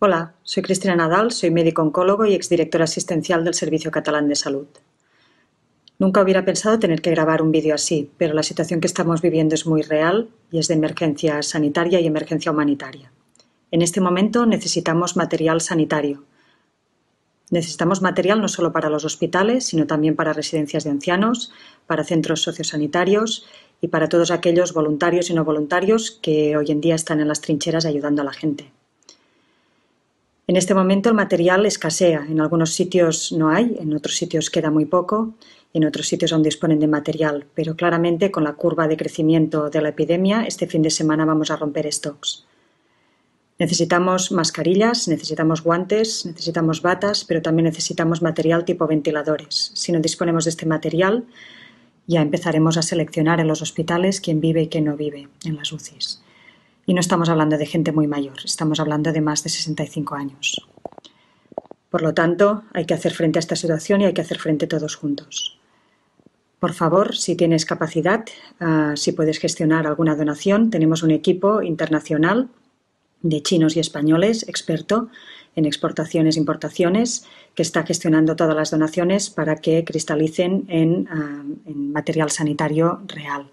Hola, soy Cristina Nadal, soy médico oncólogo y exdirectora asistencial del Servicio Catalán de Salud. Nunca hubiera pensado tener que grabar un vídeo así, pero la situación que estamos viviendo es muy real y es de emergencia sanitaria y emergencia humanitaria. En este momento necesitamos material sanitario. Necesitamos material no solo para los hospitales, sino también para residencias de ancianos, para centros sociosanitarios y para todos aquellos voluntarios y no voluntarios que hoy en día están en las trincheras ayudando a la gente. En este momento el material escasea, en algunos sitios no hay, en otros sitios queda muy poco, en otros sitios aún disponen de material, pero claramente con la curva de crecimiento de la epidemia este fin de semana vamos a romper stocks. Necesitamos mascarillas, necesitamos guantes, necesitamos batas, pero también necesitamos material tipo ventiladores. Si no disponemos de este material, ya empezaremos a seleccionar en los hospitales quién vive y quién no vive en las UCIs. Y no estamos hablando de gente muy mayor, estamos hablando de más de 65 años. Por lo tanto, hay que hacer frente a esta situación y hay que hacer frente todos juntos. Por favor, si tienes capacidad, ah, si puedes gestionar alguna donación, tenemos un equipo internacional de chinos y españoles, experto en exportaciones e importaciones, que está gestionando todas las donaciones para que cristalicen en ah, material sanitario real.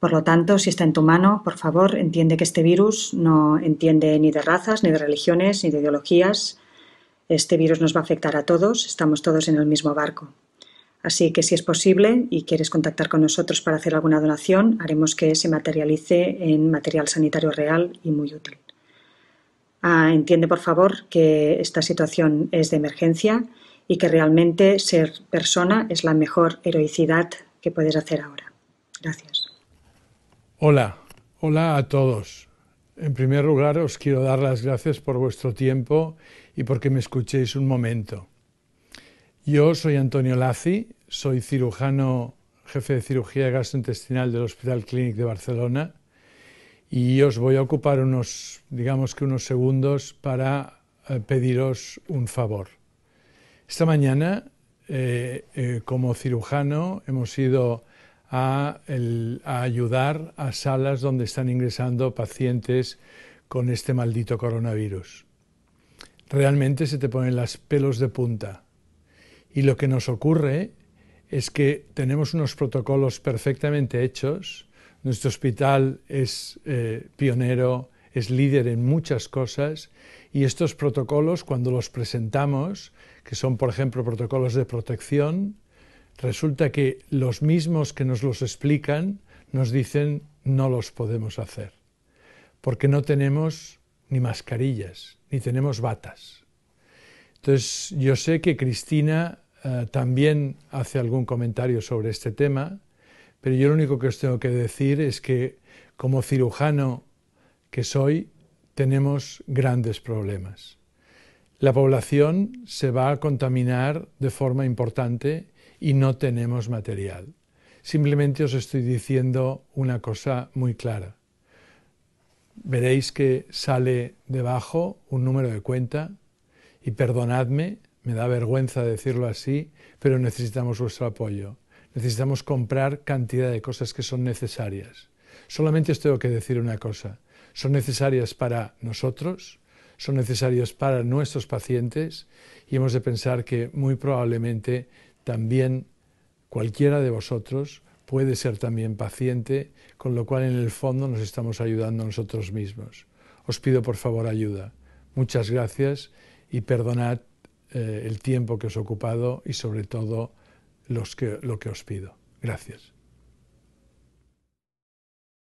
Por lo tanto, si está en tu mano, por favor, entiende que este virus no entiende ni de razas, ni de religiones, ni de ideologías. Este virus nos va a afectar a todos, estamos todos en el mismo barco. Así que si es posible y quieres contactar con nosotros para hacer alguna donación, haremos que se materialice en material sanitario real y muy útil. Ah, entiende, por favor, que esta situación es de emergencia y que realmente ser persona es la mejor heroicidad que puedes hacer ahora. Gracias. Hola, hola a todos. En primer lugar, os quiero dar las gracias por vuestro tiempo y porque me escuchéis un momento. Yo soy Antonio Lazi, soy cirujano, jefe de cirugía gastrointestinal del Hospital Clínic de Barcelona y os voy a ocupar unos, digamos que unos segundos para eh, pediros un favor. Esta mañana, eh, eh, como cirujano, hemos ido a, ayudar a salas donde están ingresando pacientes con este maldito coronavirus. Realmente se te ponen las pelos de punta. Y lo que nos ocurre es que tenemos unos protocolos perfectamente hechos. Nuestro hospital es eh, pionero, es líder en muchas cosas y estos protocolos, cuando los presentamos, que son por ejemplo protocolos de protección, resulta que los mismos que nos los explican nos dicen no los podemos hacer, porque no tenemos ni mascarillas, ni tenemos batas. Entonces, yo sé que Cristina eh, también hace algún comentario sobre este tema, pero yo lo único que os tengo que decir es que como cirujano que soy, tenemos grandes problemas. La población se va a contaminar de forma importante y no tenemos material. Simplemente os estoy diciendo una cosa muy clara. Veréis que sale debajo un número de cuenta y perdonadme, me da vergüenza decirlo así, pero necesitamos vuestro apoyo. Necesitamos comprar cantidad de cosas que son necesarias. Solamente os tengo que decir una cosa. Son necesarias para nosotros, son necesarias para nuestros pacientes y hemos de pensar que muy probablemente también cualquiera de vosotros puede ser también paciente, con lo cual en el fondo nos estamos ayudando a nosotros mismos. Os pido por favor ayuda. Muchas gracias y perdonad eh, el tiempo que os he ocupado y sobre todo lo que os pido. Gracias.